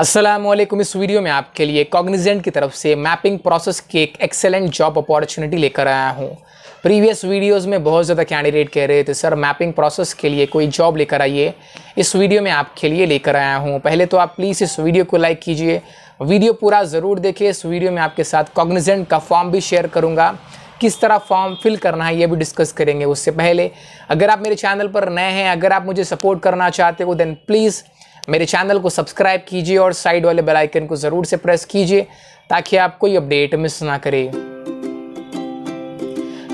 असलम इस वीडियो में आपके लिए कॉग्निजेंट की तरफ से मैपिंग प्रोसेस की एक एक्सेलेंट जॉब अपॉर्चुनिटी लेकर आया हूँ प्रीवियस वीडियोस में बहुत ज़्यादा कैंडिडेट कह रहे थे सर मैपिंग प्रोसेस के लिए कोई जॉब लेकर आइए इस वीडियो में आपके लिए लेकर आया हूँ पहले तो आप प्लीज़ इस वीडियो को लाइक कीजिए वीडियो पूरा ज़रूर देखिए इस वीडियो में आपके साथ कॉग्निजेंट का फॉर्म भी शेयर करूँगा किस तरह फॉर्म फिल करना है ये भी डिस्कस करेंगे उससे पहले अगर आप मेरे चैनल पर नए हैं अगर आप मुझे सपोर्ट करना चाहते हो देन प्लीज़ मेरे चैनल को सब्सक्राइब कीजिए और साइड वाले बेल आइकन को ज़रूर से प्रेस कीजिए ताकि आप कोई अपडेट मिस ना करें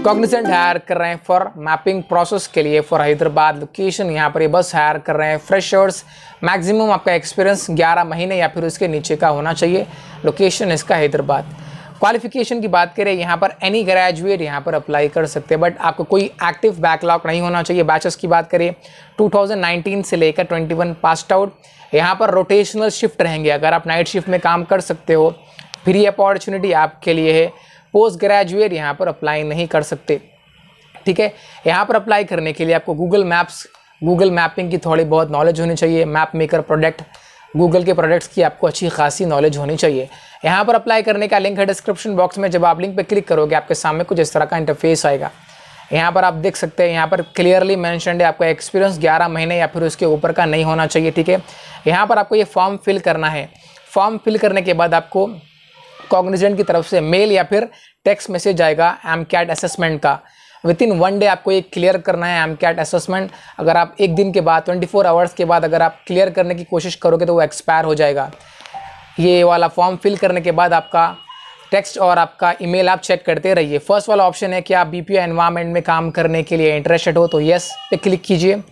कॉग्निजेंट हायर कर रहे हैं फॉर मैपिंग प्रोसेस के लिए फॉर हैदराबाद लोकेशन यहाँ पर ये बस हायर कर रहे हैं फ्रेशर्स मैक्सिमम आपका एक्सपीरियंस 11 महीने या फिर उसके नीचे का होना चाहिए लोकेशन इसका हैदराबाद क्वालिफिकेशन की बात करें यहाँ पर एनी ग्रेजुएट यहाँ पर अप्लाई कर सकते हैं बट आपको कोई एक्टिव बैकलॉग नहीं होना चाहिए बैचेस की बात करें 2019 से लेकर 21 पास्ट आउट यहाँ पर रोटेशनल शिफ्ट रहेंगे अगर आप नाइट शिफ्ट में काम कर सकते हो फ्री अपॉर्चुनिटी आपके लिए है पोस्ट ग्रेजुएट यहाँ पर अप्लाई नहीं कर सकते ठीक है यहाँ पर अप्लाई करने के लिए आपको गूगल मैप्स गूगल मैपिंग की थोड़ी बहुत नॉलेज होनी चाहिए मैप मेकर प्रोडक्ट गूगल के प्रोडक्ट्स की आपको अच्छी खासी नॉलेज होनी चाहिए यहाँ पर अप्लाई करने का लिंक है डिस्क्रिप्शन बॉक्स में जब आप लिंक पर क्लिक करोगे आपके सामने कुछ इस तरह का इंटरफेस आएगा यहाँ पर आप देख सकते हैं यहाँ पर क्लियरली मैंशनड है आपका एक्सपीरियंस 11 महीने या फिर उसके ऊपर का नहीं होना चाहिए ठीक है यहाँ पर आपको ये फॉर्म फिल करना है फॉर्म फिल करने के बाद आपको कॉग्निजेंट की तरफ से मेल या फिर टेक्स्ट मैसेज आएगा एम कैट असेसमेंट का विद इन वन डे आपको ये क्लियर करना है एम कैट असेसमेंट अगर आप एक दिन के बाद 24 आवर्स के बाद अगर आप क्लियर करने की कोशिश करोगे तो वो एक्सपायर हो जाएगा ये वाला फॉर्म फिल करने के बाद आपका टेक्स्ट और आपका ईमेल आप चेक करते रहिए फर्स्ट वाला ऑप्शन है कि आप बी पी में काम करने के लिए इंटरेस्टेड हो तो येस पे क्लिक कीजिए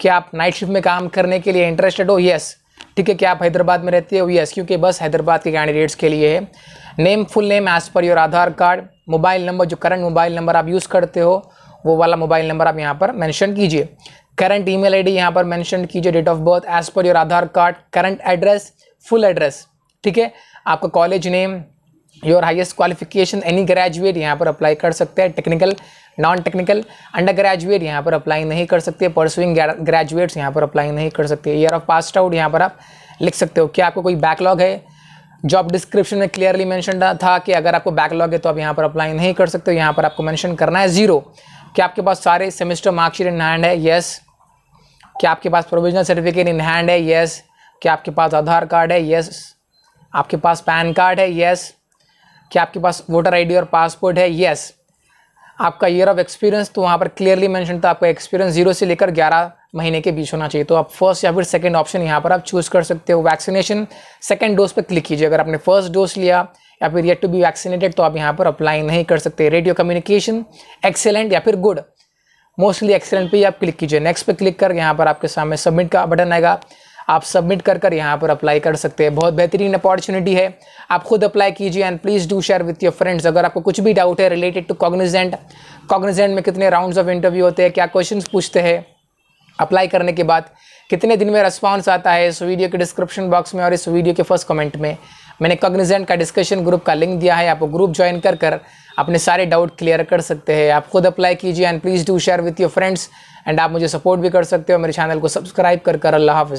कि आप नाइट शिफ्ट में काम करने के लिए इंटरेस्टेड हो येस ठीक है क्या आप हैदराबाद में रहते हो येस क्योंकि बस हैदराबाद के कैंडिडेट्स के लिए है name full name as per your Aadhaar card mobile number जो करंट मोबाइल नंबर आप यूज़ करते हो वो वाला मोबाइल नंबर आप यहाँ पर मैंशन कीजिए करंट ई आई डी यहाँ पर मैंशन कीजिए date of birth as per your Aadhaar card current address full address ठीक है आपका college name your highest qualification any graduate यहाँ पर अप्लाई कर सकते हैं technical non technical undergraduate यहाँ पर अप्लाई नहीं कर सकते परसुइंग ग्रेजुएट्स यहाँ पर अप्लाई नहीं कर सकते ईयर ऑफ पास्ट आउट यहाँ पर आप लिख सकते हो क्या आपको कोई बैकलॉग है जॉब डिस्क्रिप्शन में क्लियरली मैंशन था कि अगर आपको बैकलॉग है तो आप यहाँ पर अप्लाई नहीं कर सकते यहाँ पर आपको मैंशन करना है जीरो क्या आपके पास सारे सेमेस्टर मार्कशीट इन हैंड है येस क्या आपके पास प्रोविजनल सर्टिफिकेट इन हैंड है येस क्या आपके पास आधार कार्ड है येस आपके पास पैन कार्ड है यस क्या आपके पास वोटर आईडी और पासपोर्ट है यस आपका ईयर ऑफ एक्सपीरियंस तो वहाँ पर क्लियरली मैंशन था आपका एक्सपीरियंस जीरो से लेकर ग्यारह महीने के बीच होना चाहिए तो आप फर्स्ट या फिर सेकेंड ऑप्शन यहाँ पर आप चूज़ कर सकते हो वैक्सीनेशन सेकेंड डोज पर क्लिक कीजिए अगर आपने फर्स्ट डोज लिया या फिर येट टू बी वैक्सीनेटेड तो आप यहाँ पर अप्लाई नहीं कर सकते रेडियो कम्युनिकेशन एक्सेलेंट या फिर गुड मोस्टली एक्सेलेंट पे ही आप क्लिक कीजिए नेक्स्ट पे क्लिक कर यहाँ पर आपके सामने सबमिट का बटन आएगा आप सबमिट कर कर यहाँ पर अप्लाई कर सकते हैं बहुत बेहतरीन अपॉर्चुनिटी है आप खुद अप्लाई कीजिए and please do share with your friends अगर आपको कुछ भी डाउट है रिलेटेड टू कॉग्निजेंट कॉग्निजेंट में कितने राउंड्स ऑफ इंटरव्यू होते हैं क्या क्वेश्चन पूछते हैं अप्लाई करने के बाद कितने दिन में रिस्पॉन्स आता है इस वीडियो के डिस्क्रिप्शन बॉक्स में और इस वीडियो के फर्स्ट कमेंट में मैंने कॉग्निजेंट का डिस्कशन ग्रुप का लिंक दिया है आप ग्रुप ज्वाइन कर कर अपने सारे डाउट क्लियर कर सकते हैं आप खुद अप्लाई कीजिए and please do share with your friends and आप मुझे सपोर्ट भी कर सकते हो मेरे चैनल को सब्सक्राइब कर कर अल्लाह हाफ़